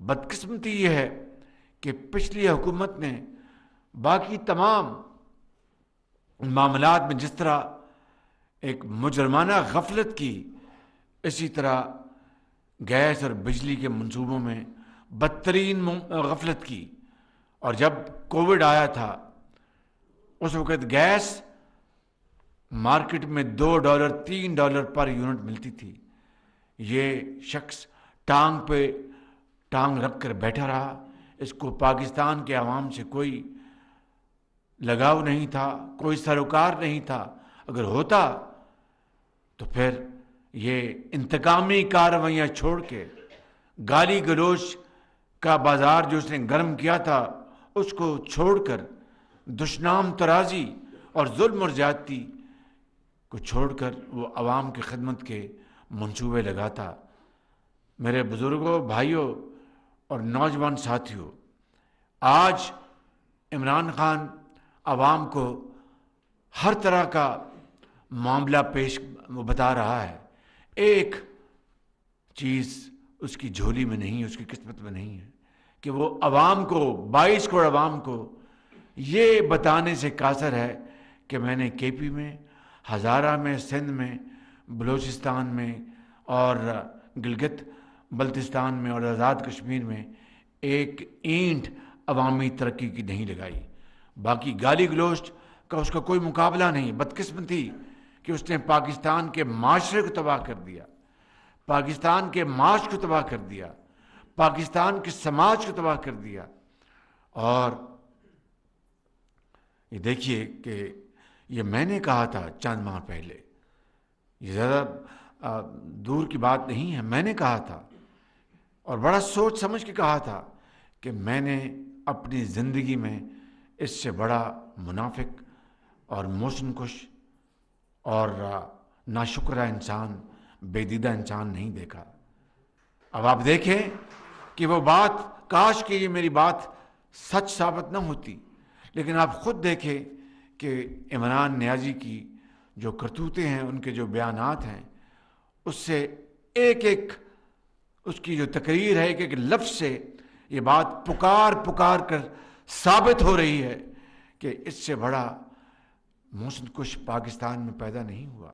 बदकिस्मती ये है कि पिछली हुकूमत ने बाकी तमाम मामला में जिस तरह एक मुजरमाना गफलत की इसी तरह गैस और बिजली के मंसूबों में बदतरीन गफलत की और जब कोविड आया था उस वक़्त गैस मार्केट में दो डॉलर तीन डॉलर पर यूनिट मिलती थी ये शख्स टांग पे टांग रख कर बैठा रहा इसको पाकिस्तान के आवाम से कोई लगाव नहीं था कोई सरोकार नहीं था अगर होता तो फिर ये इंतकामी कार्रवाइयाँ छोड़ के गाली गलोच का बाज़ार जो उसने गर्म किया था उसको छोड़कर दुश्नाम तराजी और जुल्म और ज़्यादती को छोड़कर वो आवाम की खदमत के मंसूबे लगाता मेरे बुज़ुर्गों भाइयों और नौजवान साथियों आज इमरान खान आवाम को हर तरह का मामला पेश बता रहा है एक चीज़ उसकी झोली में नहीं है उसकी किस्मत में नहीं है कि वो आवाम को बाईस करोड़ आवाम को ये बताने से कासर है कि मैंने केपी में हज़ारा में सिंध में बलूचिस्तान में और गिलगित बल्तिस्तान में और आज़ाद कश्मीर में एक ईंट अवामी तरक्की की नहीं लगाई बाकी गाली गलोश का उसका कोई मुकाबला नहीं बदकिस्मती कि उसने पाकिस्तान के माशरे को तबाह कर दिया पाकिस्तान के माश को तबाह कर दिया पाकिस्तान के समाज को तबाह कर दिया और ये देखिए कि ये मैंने कहा था चंद माह पहले ये ज़्यादा दूर की बात नहीं है मैंने कहा था और बड़ा सोच समझ के कहा था कि मैंने अपनी ज़िंदगी में इससे बड़ा मुनाफिक और मोशन खुश और नाशुक्रा इंसान बेदीदा इंसान नहीं देखा अब आप देखें कि वो बात काश कि ये मेरी बात सच साबित न होती लेकिन आप ख़ुद देखें कि इमरान न्याजी की जो करतूतें हैं उनके जो बयानात हैं उससे एक एक उसकी जो तकरीर है कि एक लफ्ज़ से ये बात पुकार पुकार कर साबित हो रही है कि इससे बड़ा मौसम कुछ पाकिस्तान में पैदा नहीं हुआ